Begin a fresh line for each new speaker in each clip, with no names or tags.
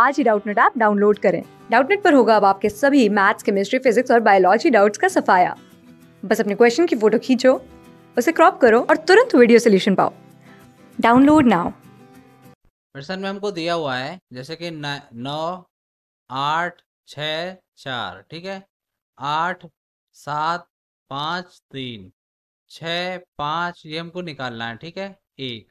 आज ही Doubtnut app download करें डाउटनेट पर होगा अब आपके सभी मैथ्स केमिस्ट्री फिजिक्स और बायोलॉजी डाउट्स का सफाया बस अपने क्वेश्चन की फोटो खींचो उसे क्रॉप करो और तुरंत वीडियो सोल्यूशन पाओ डाउनलोड नाउ
प्रश्न में हमको दिया हुआ है जैसे कि नौ आठ छ चार ठीक है आठ सात पाँच तीन छ पाँच ये हमको निकालना है ठीक है एक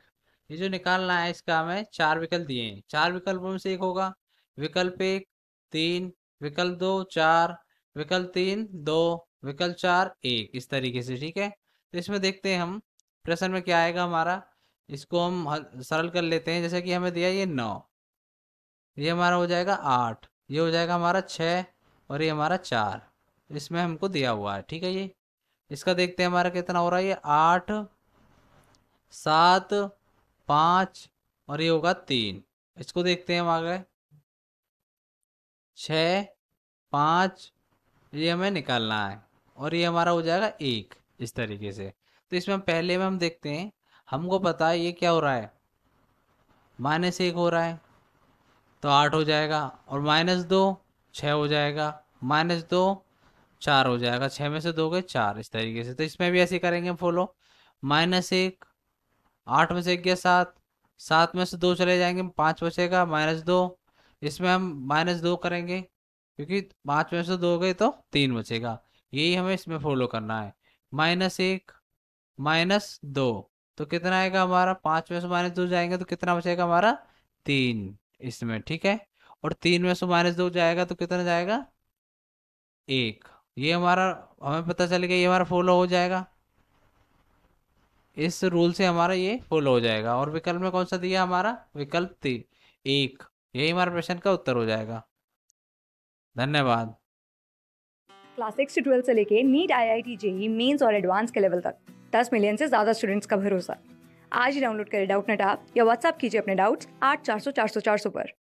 ये जो निकालना है इसका हमें चार विकल्प दिए हैं चार विकल्पों में से एक होगा विकल्प एक तीन विकल्प दो चार विकल्प तीन दो विकल्प चार एक इस तरीके से ठीक है तो इसमें देखते हैं हम प्रश्न में क्या आएगा हमारा इसको हम सरल कर लेते हैं जैसे कि हमें दिया ये नौ ये हमारा हो जाएगा आठ ये हो जाएगा हमारा छः और ये हमारा चार इसमें हमको दिया हुआ है ठीक है ये इसका देखते हैं हमारा कितना हो रहा है ये आठ सात पाँच और ये होगा तीन इसको देखते हैं हम आगे छ पाँच ये हमें निकालना है और ये हमारा हो जाएगा एक इस तरीके से तो इसमें पहले में हम देखते हैं हमको पता है ये क्या हो रहा है माइनस एक हो रहा है तो आठ हो जाएगा और माइनस दो छः हो जाएगा माइनस दो चार हो जाएगा छः में से दो गए चार इस तरीके से तो इसमें भी ऐसे करेंगे फॉलो माइनस एक आठ में से एक गया सात सात में से दो चले जाएंगे पाँच बचेगा माइनस दो इसमें हम माइनस दो करेंगे क्योंकि पाँच में से दो गए तो तीन बचेगा यही हमें इसमें फॉलो करना है माइनस एक माइनस दो तो कितना आएगा हमारा पाँच में से माइनस दो जाएंगे तो कितना बचेगा हमारा तीन इसमें ठीक है और तीन में से माइनस दो जाएगा तो कितना जाएगा एक ये हमारा हमें पता चल गया ये हमारा फॉलो हो जाएगा इस रूल से हमारा ये फुल हो जाएगा और विकल्प में कौन सा दिया हमारा विकल्प ती एक यही हमारे प्रश्न का उत्तर हो जाएगा धन्यवाद
क्लास सिक्स ट्वेल्व ट्वेल्थ से लेके NEET I I T JEE Mains और एडवांस के लेवल तक दस मिलियन से ज़्यादा स्टूडेंट्स का भरोसा आज ही डाउनलोड करें डाउट नेट आप या व्हाट्सअप कीजिए अपने डाउट्स आठ चार सौ चार सौ चार सौ पर